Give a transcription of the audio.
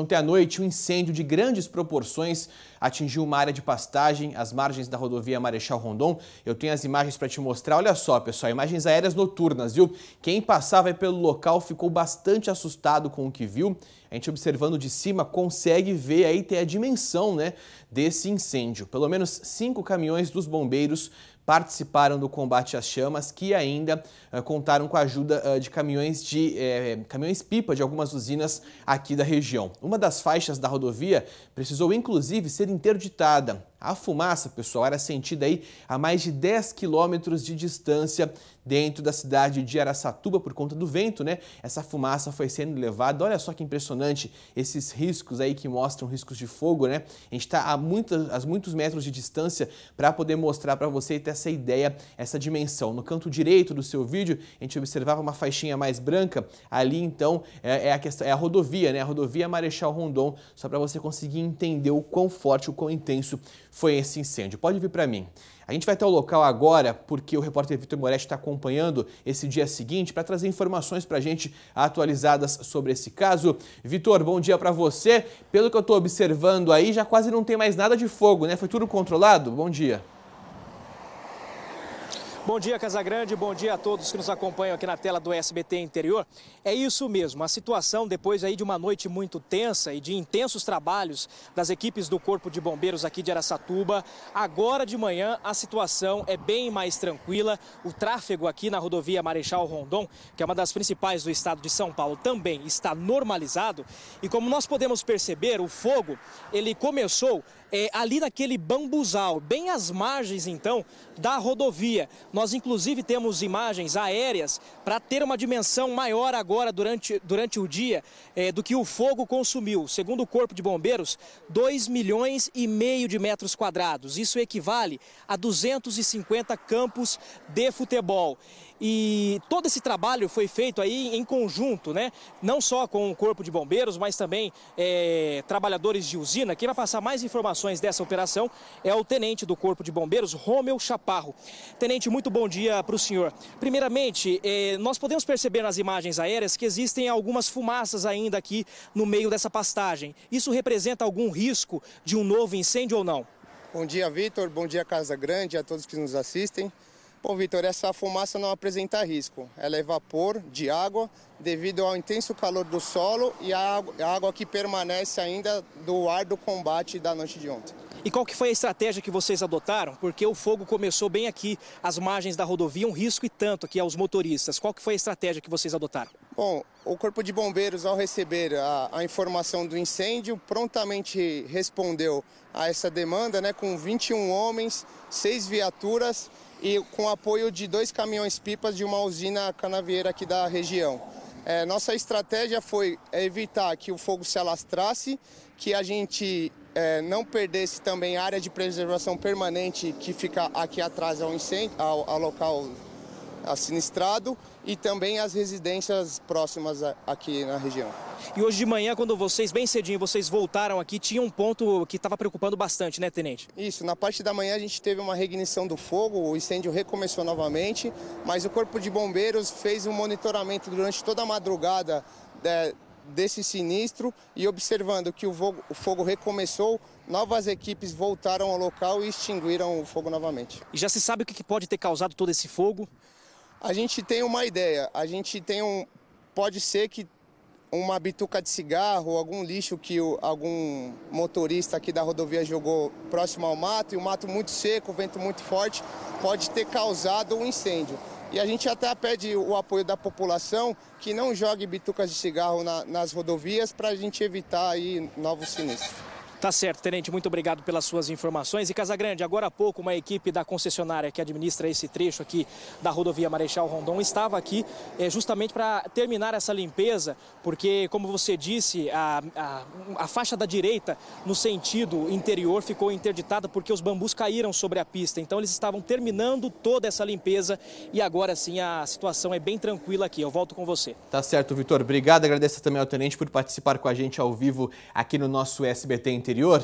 Ontem à noite, um incêndio de grandes proporções atingiu uma área de pastagem às margens da rodovia Marechal Rondon. Eu tenho as imagens para te mostrar. Olha só, pessoal, imagens aéreas noturnas, viu? Quem passava pelo local ficou bastante assustado com o que viu. A gente observando de cima consegue ver aí ter a dimensão, né, desse incêndio. Pelo menos cinco caminhões dos bombeiros participaram do combate às chamas, que ainda uh, contaram com a ajuda uh, de caminhões de eh, caminhões pipa de algumas usinas aqui da região. Uma das faixas da rodovia precisou inclusive ser interditada a fumaça, pessoal, era sentida aí a mais de 10 quilômetros de distância dentro da cidade de Araçatuba por conta do vento, né? Essa fumaça foi sendo levada. Olha só que impressionante esses riscos aí que mostram riscos de fogo, né? A gente está a, muitas, a muitos metros de distância para poder mostrar para você e ter essa ideia, essa dimensão. No canto direito do seu vídeo, a gente observava uma faixinha mais branca. Ali, então, é, é a, questão, é a rodovia, né? A rodovia Marechal Rondon, só para você conseguir entender o quão forte, o quão intenso foi esse incêndio. Pode vir para mim. A gente vai até o local agora porque o repórter Vitor Moretti está acompanhando esse dia seguinte para trazer informações para a gente atualizadas sobre esse caso. Vitor, bom dia para você. Pelo que eu estou observando aí, já quase não tem mais nada de fogo, né? Foi tudo controlado? Bom dia. Bom dia, Casagrande. Bom dia a todos que nos acompanham aqui na tela do SBT Interior. É isso mesmo. A situação, depois aí de uma noite muito tensa e de intensos trabalhos das equipes do Corpo de Bombeiros aqui de Aracatuba, agora de manhã a situação é bem mais tranquila. O tráfego aqui na rodovia Marechal Rondon, que é uma das principais do estado de São Paulo, também está normalizado. E como nós podemos perceber, o fogo ele começou é, ali naquele bambuzal, bem às margens então da rodovia. Nós inclusive temos imagens aéreas para ter uma dimensão maior agora durante, durante o dia é, do que o fogo consumiu. Segundo o Corpo de Bombeiros, 2 milhões e meio de metros quadrados. Isso equivale a 250 campos de futebol. E todo esse trabalho foi feito aí em conjunto, né? Não só com o Corpo de Bombeiros, mas também é, trabalhadores de usina. Quem vai passar mais informações informações dessa operação é o tenente do Corpo de Bombeiros, Romeu Chaparro. Tenente, muito bom dia para o senhor. Primeiramente, eh, nós podemos perceber nas imagens aéreas que existem algumas fumaças ainda aqui no meio dessa pastagem. Isso representa algum risco de um novo incêndio ou não? Bom dia, Vitor. Bom dia, Casa Grande, a todos que nos assistem. Bom, Vitor, essa fumaça não apresenta risco. Ela é vapor de água devido ao intenso calor do solo e a água que permanece ainda do ar do combate da noite de ontem. E qual que foi a estratégia que vocês adotaram? Porque o fogo começou bem aqui, às margens da rodovia, um risco e tanto aqui aos motoristas. Qual que foi a estratégia que vocês adotaram? Bom, o Corpo de Bombeiros, ao receber a, a informação do incêndio, prontamente respondeu a essa demanda, né, com 21 homens, seis viaturas e com apoio de dois caminhões-pipas de uma usina canavieira aqui da região. É, nossa estratégia foi evitar que o fogo se alastrasse, que a gente é, não perdesse também a área de preservação permanente que fica aqui atrás ao incêndio, ao, ao local assinistrado e também as residências próximas a, aqui na região. E hoje de manhã, quando vocês, bem cedinho, vocês voltaram aqui, tinha um ponto que estava preocupando bastante, né, Tenente? Isso, na parte da manhã a gente teve uma reignição do fogo, o incêndio recomeçou novamente, mas o Corpo de Bombeiros fez um monitoramento durante toda a madrugada é, desse sinistro e observando que o fogo recomeçou, novas equipes voltaram ao local e extinguiram o fogo novamente. E já se sabe o que pode ter causado todo esse fogo? A gente tem uma ideia, a gente tem um. Pode ser que uma bituca de cigarro, algum lixo que o, algum motorista aqui da rodovia jogou próximo ao mato, e o mato muito seco, vento muito forte, pode ter causado um incêndio. E a gente até pede o apoio da população que não jogue bitucas de cigarro na, nas rodovias para a gente evitar aí novos sinistros. Tá certo, Tenente, muito obrigado pelas suas informações. E Casagrande, agora há pouco uma equipe da concessionária que administra esse trecho aqui da rodovia Marechal Rondon estava aqui é, justamente para terminar essa limpeza, porque, como você disse, a, a, a, faixa da direita no sentido interior ficou interditada porque os bambus caíram sobre a pista. Então eles estavam terminando toda essa limpeza e agora sim a situação é bem tranquila aqui. Eu volto com você. Tá certo, Vitor. Obrigado. Agradeço também ao Tenente por participar com a gente ao vivo aqui no nosso SBT Interior anterior